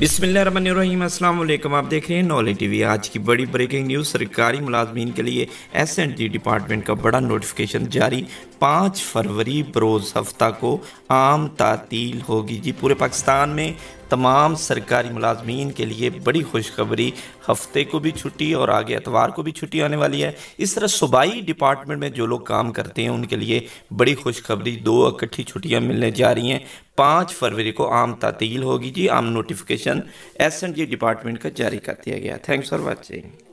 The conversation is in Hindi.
बिसमीम अल्लाम आप देख रहे हैं नॉलेज टीवी आज की बड़ी ब्रेकिंग न्यूज़ सरकारी मुलाजमीन के लिए एस एंड जी डिपार्टमेंट का बड़ा नोटिफिकेशन जारी पाँच फरवरी बरोज़ हफ्ता को आम तातील होगी जी पूरे पाकिस्तान में तमाम सरकारी मुलाजमीन के लिए बड़ी खुशखबरी हफ्ते को भी छुट्टी और आगे एतवार को भी छुट्टी आने वाली है इस तरह सूबाई डिपार्टमेंट में जो लोग काम करते हैं उनके लिए बड़ी खुशखबरी दो इकट्ठी छुट्टियां मिलने जा रही हैं पाँच फरवरी को आम तातील होगी जी आम notification S and G department का जारी कर दिया गया थैंक्स फॉर वॉचिंग